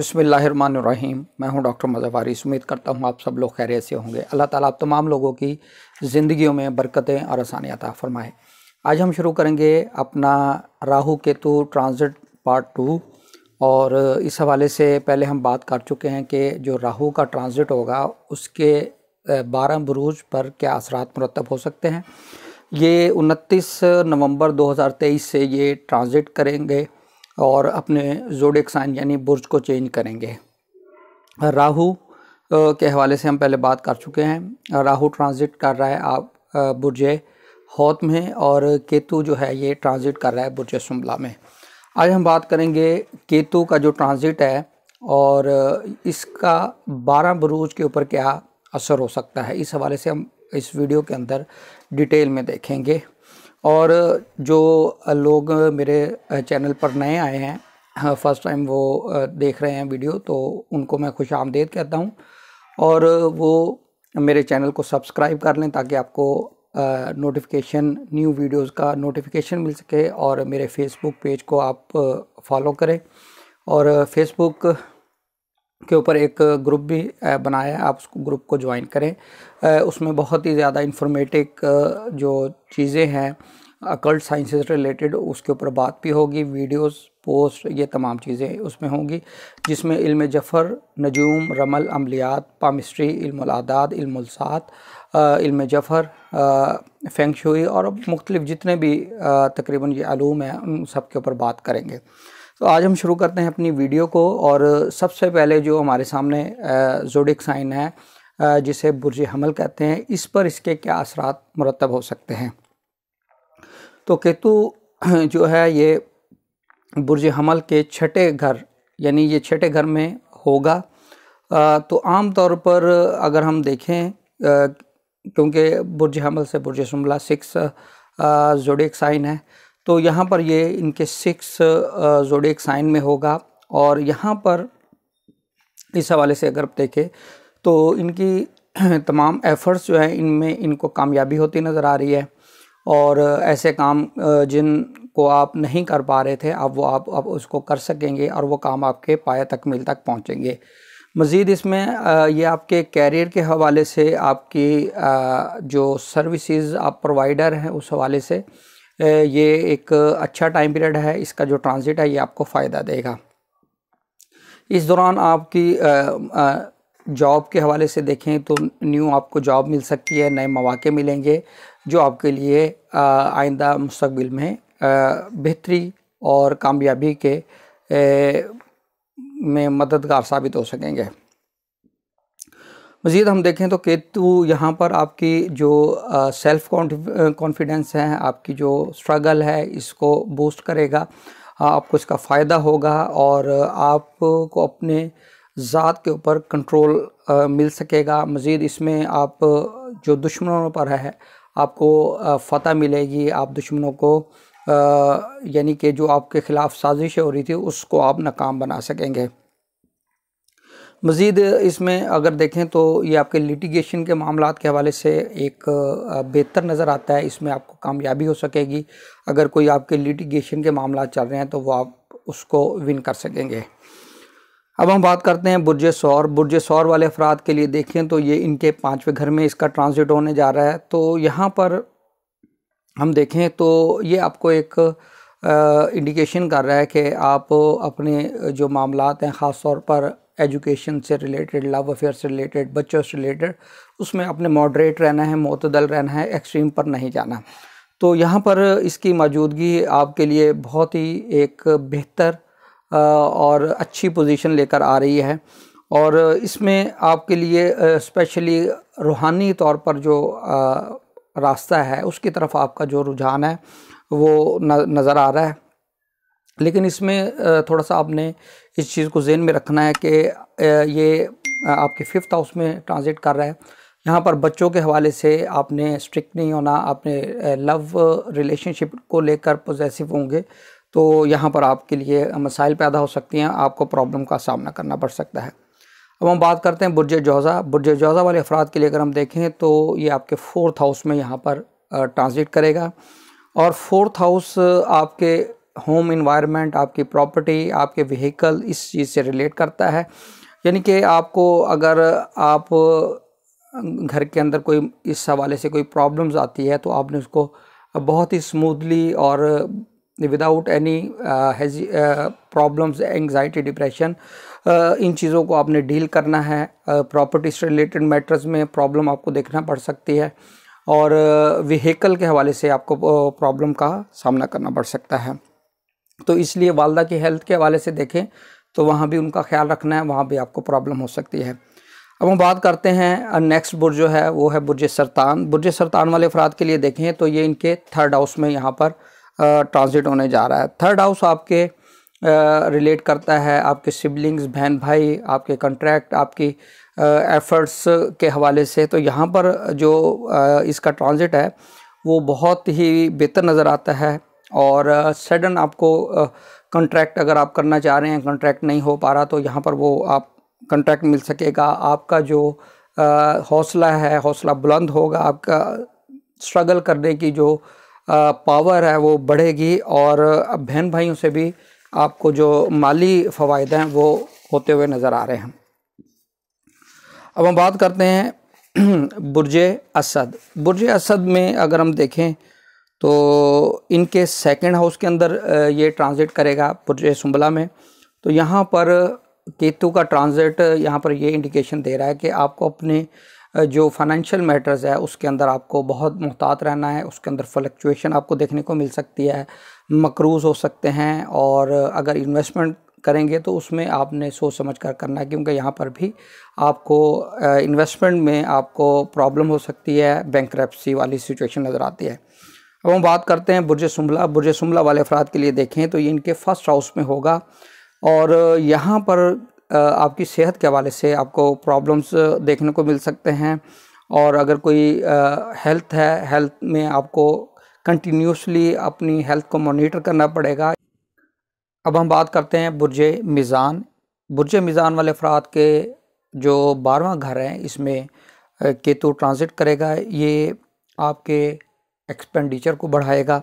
बसमीम मैं हूं डॉक्टर मज़ाफारी उम्मीद करता हूं आप सब लोग खैर से होंगे अल्लाह ताला आप तमाम लोगों की ज़िंदगियों में बरकतें और आसानियाँ फ़रमाए आज हम शुरू करेंगे अपना Rahu Ketu transit part two और इस हवाले से पहले हम बात कर चुके हैं कि जो राहु का ट्रांज़िट होगा उसके बारह बरूज पर क्या असरात मरतब हो सकते हैं ये उनतीस नवंबर 2023 से ये ट्रांज़िट करेंगे और अपने जोड़े साइन यानी बुर्ज को चेंज करेंगे राहु के हवाले से हम पहले बात कर चुके हैं राहु ट्रांजिट कर रहा है आप बुर्ज हौत में और केतु जो है ये ट्रांजिट कर रहा है बुर्ज शुमला में आज हम बात करेंगे केतु का जो ट्रांजिट है और इसका बारह बुरूज के ऊपर क्या असर हो सकता है इस हवाले से हम इस वीडियो के अंदर डिटेल में देखेंगे और जो लोग मेरे चैनल पर नए आए हैं फर्स्ट टाइम वो देख रहे हैं वीडियो तो उनको मैं खुश आमदेद कहता हूँ और वो मेरे चैनल को सब्सक्राइब कर लें ताकि आपको नोटिफिकेशन न्यू वीडियोस का नोटिफिकेशन मिल सके और मेरे फेसबुक पेज को आप फॉलो करें और फेसबुक के ऊपर एक ग्रुप भी बनाया है आप उस ग्रुप को ज्वाइन करें उसमें बहुत ही ज़्यादा इन्फॉर्मेटिव जो चीज़ें हैं अकल्ट साइंस रिलेटेड उसके ऊपर बात भी होगी वीडियोस पोस्ट ये तमाम चीज़ें उसमें होंगी जिसमें इल्म जफ़र नजूम रमल अमलियात पामिस्ट्री इल्मादाद इल्मसात इल्म जफ़र फेंगशुई और मुख्तलिफ जितने भी तकरीबन ये आलूम हैं उन सब के ऊपर बात करेंगे तो आज हम शुरू करते हैं अपनी वीडियो को और सबसे पहले जो हमारे सामने जोडिक साइन है जिसे बुरज हमल कहते हैं इस पर इसके क्या असरा मरतब हो सकते हैं तो केतु जो है ये बुरज हमल के छठे घर यानी ये छठे घर में होगा तो आम तौर पर अगर हम देखें क्योंकि बुरज हमल से बुरज शुमला सिक्स जोडिक साइन है तो यहाँ पर ये इनके सिक्स एक साइन में होगा और यहाँ पर इस हवाले से अगर आप देखें तो इनकी तमाम एफ़र्ट्स जो हैं इनमें इनको कामयाबी होती नज़र आ रही है और ऐसे काम जिन को आप नहीं कर पा रहे थे अब वो आप अब उसको कर सकेंगे और वो काम आपके पाया तकमील तक पहुँचेंगे मज़ीद इसमें ये आपके कैरियर के हवाले से आपकी जो सर्विसेज आप प्रोवाइडर हैं उस हवाले से ये एक अच्छा टाइम पीरियड है इसका जो ट्रांजिट है ये आपको फ़ायदा देगा इस दौरान आपकी जॉब के हवाले से देखें तो न्यू आपको जॉब मिल सकती है नए मौाक़े मिलेंगे जो आपके लिए आइंदा मुस्तबिल में बेहतरी और कामयाबी के में मददगार साबित हो सकेंगे मज़ीद हम देखें तो केतु यहाँ पर आपकी जो सेल्फ़ कॉन्फिडेंस है आपकी जो स्ट्रगल है इसको बूस्ट करेगा आपको इसका फ़ायदा होगा और आपको अपने ज़ात के ऊपर कंट्रोल मिल सकेगा मज़ीद इसमें आप जो दुश्मनों पर है आपको फतह मिलेगी आप दुश्मनों को यानी कि जो आपके ख़िलाफ़ साजिश हो रही थी उसको आप नाकाम बना सकेंगे मज़ीद इसमें अगर देखें तो ये आपके लिटिगेशन के मामला के हवाले से एक बेहतर नज़र आता है इसमें आपको कामयाबी हो सकेगी अगर कोई आपके लिटिगेशन के मामला चल रहे हैं तो वह आप उसको विन कर सकेंगे अब हम बात करते हैं बुरज सौर बुरज सौर वाले अफराद के लिए देखें तो ये इनके पाँचवें घर में इसका ट्रांजिट होने जा रहा है तो यहाँ पर हम देखें तो ये आपको एक इंडिकेशन कर रहा है कि आप अपने जो मामला हैं ख़ास तौर पर एजुकेशन से रिलेटेड लव अफेयर से रिलेटेड बच्चों से रिलेटेड उसमें अपने मॉडरेट रहना है मतदल रहना है एक्सट्रीम पर नहीं जाना तो यहाँ पर इसकी मौजूदगी आपके लिए बहुत ही एक बेहतर और अच्छी पोजीशन लेकर आ रही है और इसमें आपके लिए स्पेशली रूहानी तौर पर जो रास्ता है उसकी तरफ आपका जो रुझान है वो नज़र आ रहा है लेकिन इसमें थोड़ा सा आपने इस चीज़ को जेन में रखना है कि ये आपके फिफ्थ हाउस में ट्रांजिट कर रहा है यहाँ पर बच्चों के हवाले से आपने स्ट्रिक्ट नहीं होना आपने लव रिलेशनशिप को लेकर पोजेसिव होंगे तो यहाँ पर आपके लिए मसाइल पैदा हो सकती हैं आपको प्रॉब्लम का सामना करना पड़ सकता है अब हम बात करते हैं बुरज जौज़ा बुरज जौज़ा वाले अफराद के लिए अगर हम देखें तो ये आपके फोर्थ हाउस में यहाँ पर ट्रांजिट करेगा और फोर्थ हाउस आपके होम इन्वायरमेंट आपकी प्रॉपर्टी आपके व्हीकल इस चीज़ से रिलेट करता है यानी कि आपको अगर आप अं, घर के अंदर कोई इस हवाले से कोई प्रॉब्लम्स आती है तो आपने उसको बहुत ही स्मूथली और without any problems anxiety depression इन चीज़ों को आपने डील करना है प्रॉपर्टी से रिलेटेड मैटर्स में प्रॉब्लम आपको देखना पड़ सकती है और व्हीकल के हवाले से आपको प्रॉब्लम का सामना करना पड़ सकता है तो इसलिए वालदा की हेल्थ के हवाले से देखें तो वहाँ भी उनका ख्याल रखना है वहाँ भी आपको प्रॉब्लम हो सकती है अब हम बात करते हैं नेक्स्ट बुर्ज जो है वो है बुरज सरतान बुरज सरतान वाले अफराद के लिए देखें तो ये इनके थर्ड हाउस में यहाँ पर ट्रांजिट होने जा रहा है थर्ड हाउस आपके रिलेट करता है आपके सिबलिंग्स बहन भाई आपके कंट्रैक्ट आपकी एफर्ट्स के हवाले से तो यहाँ पर जो इसका ट्रांजिट है वो बहुत ही बेहतर नज़र आता है और सडन आपको कंट्रैक्ट अगर आप करना चाह रहे हैं कंट्रैक्ट नहीं हो पा रहा तो यहाँ पर वो आप कंट्रैक्ट मिल सकेगा आपका जो हौसला है हौसला बुलंद होगा आपका स्ट्रगल करने की जो पावर है वो बढ़ेगी और बहन भाइयों से भी आपको जो माली फ़वाद हैं वो होते हुए नज़र आ रहे हैं अब हम बात करते हैं बुरज असद बुरज असद में अगर हम देखें तो इनके सेकेंड हाउस के अंदर ये ट्रांजिट करेगा पुरजे सुम्बला में तो यहाँ पर केतु का ट्रांजिट यहाँ पर ये इंडिकेशन दे रहा है कि आपको अपने जो फाइनेंशियल मैटर्स है उसके अंदर आपको बहुत मुहतात रहना है उसके अंदर फ्लक्चुएशन आपको देखने को मिल सकती है मकरूज हो सकते हैं और अगर इन्वेस्टमेंट करेंगे तो उसमें आपने सोच समझ कर करना है क्योंकि यहाँ पर भी आपको इन्वेस्टमेंट में आपको प्रॉब्लम हो सकती है बैंक वाली सिचुएशन नज़र आती है अब हम बात करते हैं बुरज शुमला बुरज शुमला वाले अफराद के लिए देखें तो ये इनके फर्स्ट हाउस में होगा और यहाँ पर आपकी सेहत के हवाले से आपको प्रॉब्लम्स देखने को मिल सकते हैं और अगर कोई हेल्थ है हेल्थ में आपको कंटिन्यूसली अपनी हेल्थ को मॉनिटर करना पड़ेगा अब हम बात करते हैं बुरज मिज़ान बुरज मिज़ान वाले अफराद के जो बारहवा घर हैं इसमें केतु ट्रांज़िट करेगा ये आपके एक्सपेंडिचर को बढ़ाएगा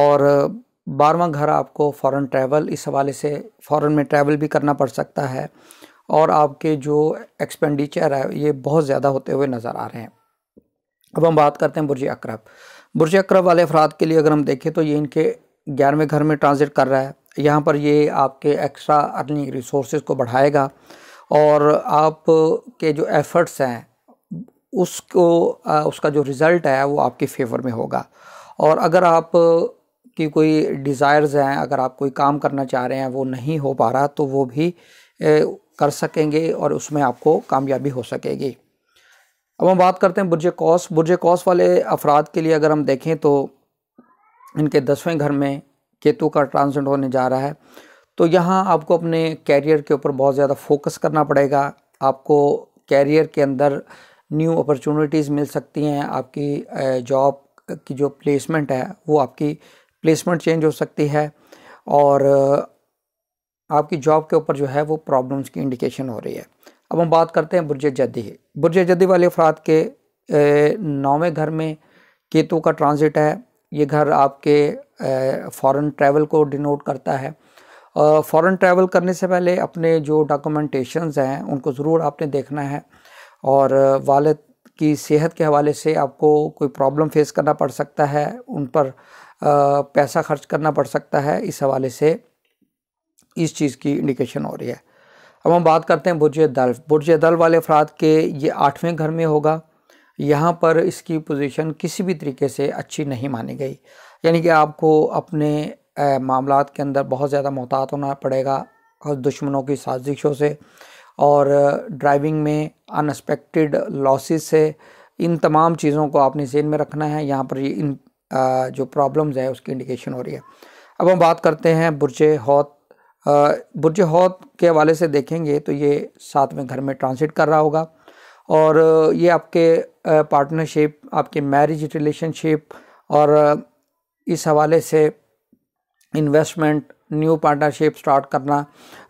और बारवा घर आपको फ़ॉरन ट्रैवल इस हवाले से फ़ॉरन में ट्रैवल भी करना पड़ सकता है और आपके जो एक्सपेंडिचर है ये बहुत ज़्यादा होते हुए नज़र आ रहे हैं अब हम बात करते हैं बुरज अक्रब बुरज अक्रब वाले अफराद के लिए अगर हम देखें तो ये इनके ग्यारहवें घर में ट्रांजिट कर रहा है यहाँ पर ये आपके एक्स्ट्रा अर्निंग रिसोर्स को बढ़ाएगा और आप के जो एफ़र्ट्स हैं उसको उसका जो रिज़ल्ट है वो आपके फेवर में होगा और अगर आप की कोई डिज़ायर्स हैं अगर आप कोई काम करना चाह रहे हैं वो नहीं हो पा रहा तो वो भी कर सकेंगे और उसमें आपको कामयाबी हो सकेगी अब हम बात करते हैं बुरज कौस बुरज कौस वाले अफराद के लिए अगर हम देखें तो इनके दसवें घर में केतु का ट्रांसजेंड होने जा रहा है तो यहाँ आपको अपने कैरियर के ऊपर बहुत ज़्यादा फोकस करना पड़ेगा आपको कैरियर के अंदर न्यू अपॉर्चुनिटीज़ मिल सकती हैं आपकी जॉब की जो प्लेसमेंट है वो आपकी प्लेसमेंट चेंज हो सकती है और आपकी जॉब के ऊपर जो है वो प्रॉब्लम्स की इंडिकेशन हो रही है अब हम बात करते हैं बुरज जदी बुरज जदी वाले अफराद के नौवें घर में केतु का ट्रांजिट है ये घर आपके फॉरेन ट्रैवल को डिनोट करता है फॉरेन ट्रैवल करने से पहले अपने जो डॉक्यूमेंटेशंस हैं उनको ज़रूर आपने देखना है और वालद की सेहत के हवाले से आपको कोई प्रॉब्लम फेस करना पड़ सकता है उन पर पैसा खर्च करना पड़ सकता है इस हवाले से इस चीज़ की इंडिकेशन हो रही है अब हम बात करते हैं बुरज दल बुरज दल वाले अफराद के ये आठवें घर में होगा यहाँ पर इसकी पोजीशन किसी भी तरीके से अच्छी नहीं मानी गई यानी कि आपको अपने मामला के अंदर बहुत ज़्यादा मोहतात होना पड़ेगा और दुश्मनों की साजिशों से और ड्राइविंग में अनएक्सपेक्टेड लॉसेस है इन तमाम चीज़ों को आपने जेन में रखना है यहाँ पर ये इन जो प्रॉब्लम्स है उसकी इंडिकेशन हो रही है अब हम बात करते हैं बुरजे हौत बुरज हौत के हवाले से देखेंगे तो ये सातवें घर में ट्रांसिट कर रहा होगा और ये आपके पार्टनरशिप आपके मैरिज रिलेशनशिप और इस हवाले से इन्वेस्टमेंट न्यू पार्टनरशिप स्टार्ट करना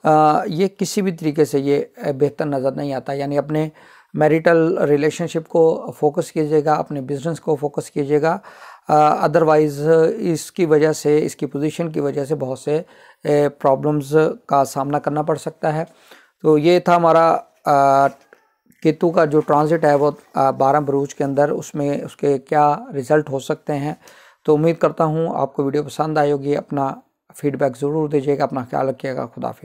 आ, ये किसी भी तरीके से ये बेहतर नज़र नहीं आता यानी अपने मैरिटल रिलेशनशिप को फोकस कीजिएगा अपने बिजनेस को फोकस कीजिएगा अदरवाइज़ इसकी वजह से इसकी पोजीशन की वजह से बहुत से प्रॉब्लम्स का सामना करना पड़ सकता है तो ये था हमारा केतु का जो ट्रांज़िट है वो बारह बरूज के अंदर उसमें उसके क्या रिज़ल्ट हो सकते हैं तो उम्मीद करता हूँ आपको वीडियो पसंद आई होगी अपना फीडबैक ज़रूर दीजिएगा अपना ख्याल रखिएगा खुदाफी